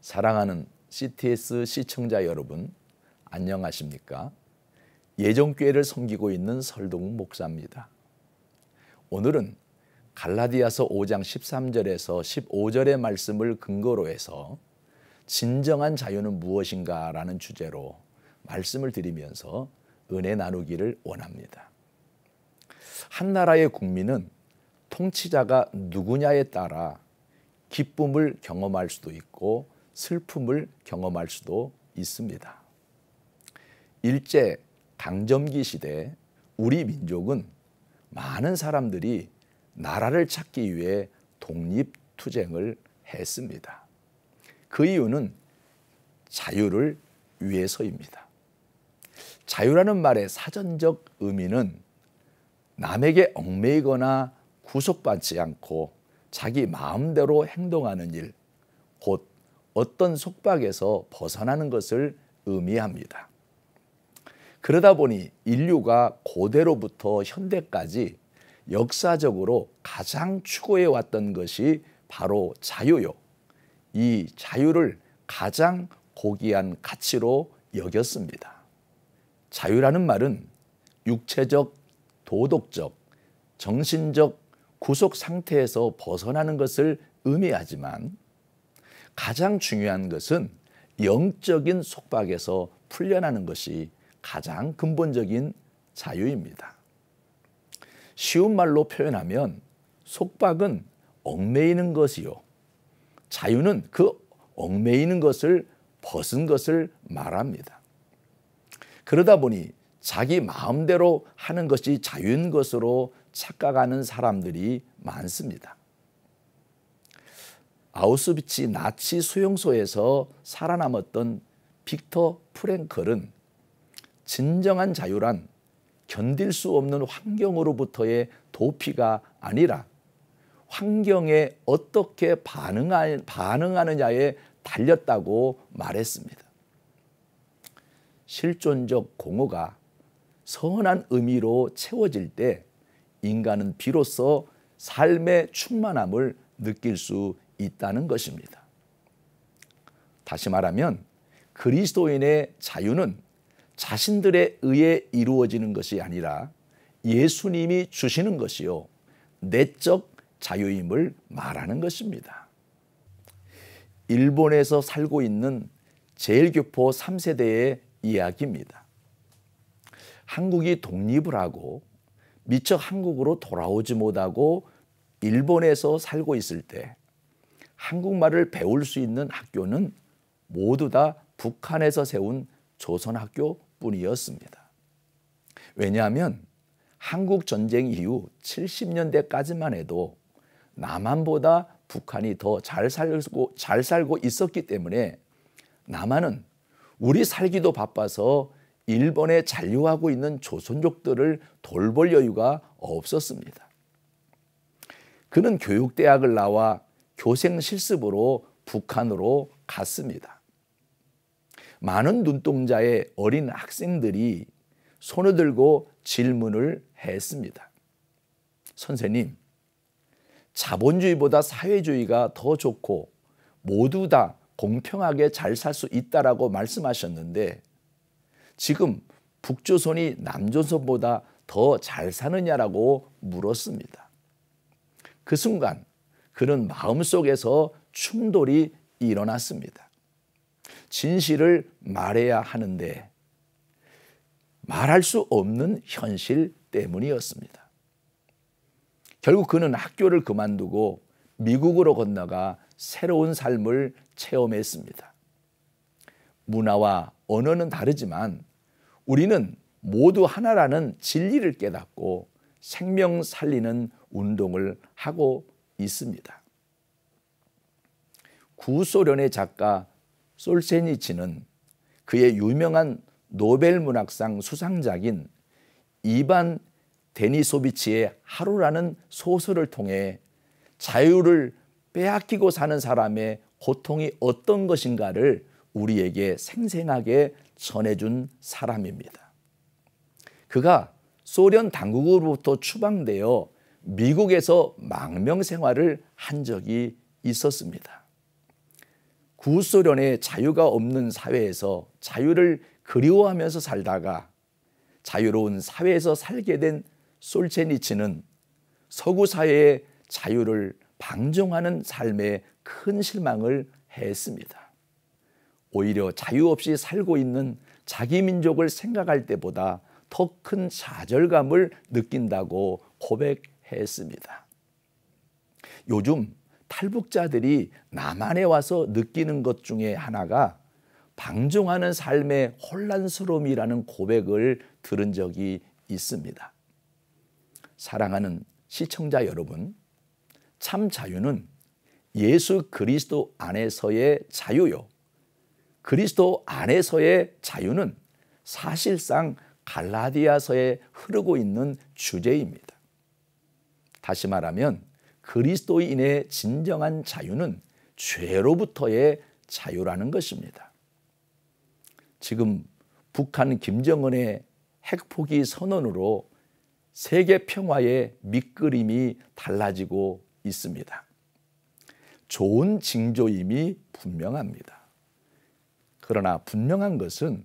사랑하는 CTS 시청자 여러분, 안녕하십니까? 예정교회를 섬기고 있는 설동 목사입니다. 오늘은 갈라디아서 5장 13절에서 15절의 말씀을 근거로 해서 진정한 자유는 무엇인가라는 주제로 말씀을 드리면서 은혜 나누기를 원합니다. 한 나라의 국민은 통치자가 누구냐에 따라 기쁨을 경험할 수도 있고 슬픔을 경험할 수도 있습니다. 일제 강점기 시대 우리 민족은 많은 사람들이 나라를 찾기 위해 독립투쟁을 했습니다. 그 이유는 자유를 위해서입니다. 자유라는 말의 사전적 의미는 남에게 얽매이거나 구속받지 않고 자기 마음대로 행동하는 일, 곧 어떤 속박에서 벗어나는 것을 의미합니다. 그러다 보니 인류가 고대로부터 현대까지 역사적으로 가장 추구해 왔던 것이 바로 자유요. 이 자유를 가장 고귀한 가치로 여겼습니다. 자유라는 말은 육체적, 도덕적, 정신적 구속 상태에서 벗어나는 것을 의미하지만 가장 중요한 것은 영적인 속박에서 풀려나는 것이 가장 근본적인 자유입니다. 쉬운 말로 표현하면 속박은 얽매이는 것이요. 자유는 그 얽매이는 것을 벗은 것을 말합니다. 그러다 보니 자기 마음대로 하는 것이 자유인 것으로 착각하는 사람들이 많습니다. 아우스비치 나치 수용소에서 살아남았던 빅터 프랭클은 진정한 자유란 견딜 수 없는 환경으로부터의 도피가 아니라 환경에 어떻게 반응하, 느냐에 달렸다고 말했습니다. 실존적 공허가 선한 의미로 채워질 때 인간은 비로소 삶의 충만함을 느낄 수 있다는 것입니다. 다시 말하면 그리스도인의 자유는 자신들에 의해 이루어지는 것이 아니라 예수님이 주시는 것이요. 내적 자유임을 말하는 것입니다. 일본에서 살고 있는 제일교포 3세대의 이야기입니다. 한국이 독립을 하고 미처 한국으로 돌아오지 못하고 일본에서 살고 있을 때 한국말을 배울 수 있는 학교는 모두 다 북한에서 세운 조선학교 뿐이었습니다. 왜냐하면 한국 전쟁 이후 70년대까지만 해도 남한보다 북한이 더잘 살고 잘 살고 있었기 때문에 남한은 우리 살기도 바빠서 일본에 잔류하고 있는 조선족들을 돌볼 여유가 없었습니다. 그는 교육대학을 나와 교생 실습으로 북한으로 갔습니다. 많은 눈동자의 어린 학생들이 손을 들고 질문을 했습니다. 선생님, 자본주의보다 사회주의가 더 좋고 모두 다 공평하게 잘 살 수 있다라고 말씀하셨는데 지금 북조선이 남조선보다 더 잘 사느냐라고 물었습니다. 그 순간 그는 마음속에서 충돌이 일어났습니다. 진실을 말해야 하는데 말할 수 없는 현실 때문이었습니다. 결국 그는 학교를 그만두고 미국으로 건너가 새로운 삶을 체험했습니다. 문화와 언어는 다르지만 우리는 모두 하나라는 진리를 깨닫고 생명 살리는 운동을 하고 있습니다. 구소련의 작가 솔세니치는 그의 유명한 노벨 문학상 수상작인 이반 데니소비치의 하루라는 소설을 통해 자유를 빼앗기고 사는 사람의 고통이 어떤 것인가를 우리에게 생생하게 전해준 사람입니다. 그가 소련 당국으로부터 추방되어 미국에서 망명 생활을 한 적이 있었습니다. 구소련의 자유가 없는 사회에서 자유를 그리워하면서 살다가 자유로운 사회에서 살게 된 솔제니치는 서구 사회의 자유를 방종하는 삶에 큰 실망을 했습니다. 오히려 자유 없이 살고 있는 자기 민족을 생각할 때보다 더 큰 좌절감을 느낀다고 고백했습니다. 요즘 탈북자들이 남한에 와서 느끼는 것 중에 하나가 방종하는 삶의 혼란스러움이라는 고백을 들은 적이 있습니다. 사랑하는 시청자 여러분, 참 자유는 예수 그리스도 안에서의 자유요. 그리스도 안에서의 자유는 사실상 갈라디아서에 흐르고 있는 주제입니다. 다시 말하면 그리스도인의 진정한 자유는 죄로부터의 자유라는 것입니다. 지금 북한 김정은의 핵포기 선언으로 세계 평화의 밑그림이 달라지고 있습니다. 좋은 징조임이 분명합니다. 그러나 분명한 것은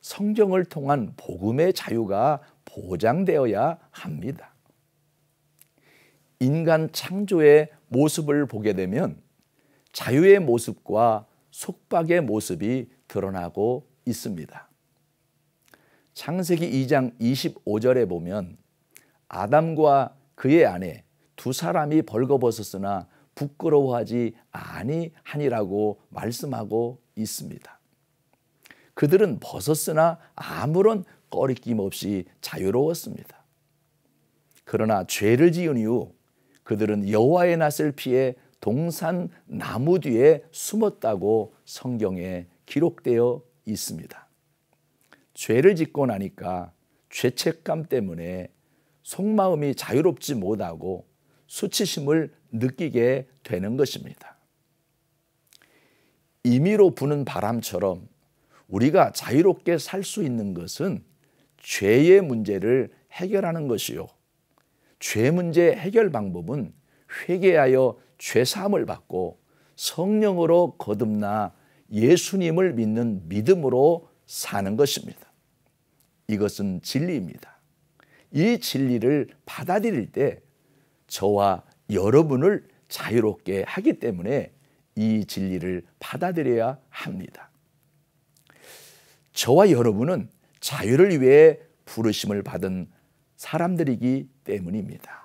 성경을 통한 복음의 자유가 보장되어야 합니다. 인간 창조의 모습을 보게 되면 자유의 모습과 속박의 모습이 드러나고 있습니다. 창세기 2장 25절에 보면 아담과 그의 아내 두 사람이 벌거벗었으나 부끄러워하지 아니하니라고 말씀하고 있습니다. 그들은 벗었으나 아무런 꺼리낌 없이 자유로웠습니다. 그러나 죄를 지은 이후 그들은 여호와의 낯을 피해 동산 나무 뒤에 숨었다고 성경에 기록되어 있습니다. 죄를 짓고 나니까 죄책감 때문에 속마음이 자유롭지 못하고 수치심을 느끼게 되는 것입니다. 임의로 부는 바람처럼 우리가 자유롭게 살 수 있는 것은 죄의 문제를 해결하는 것이요. 죄 문제 해결 방법은 회개하여 죄사함을 받고 성령으로 거듭나 예수님을 믿는 믿음으로 사는 것입니다. 이것은 진리입니다. 이 진리를 받아들일 때 저와 여러분을 자유롭게 하기 때문에 이 진리를 받아들여야 합니다. 저와 여러분은 자유를 위해 부르심을 받은 사람들이기 때문입니다.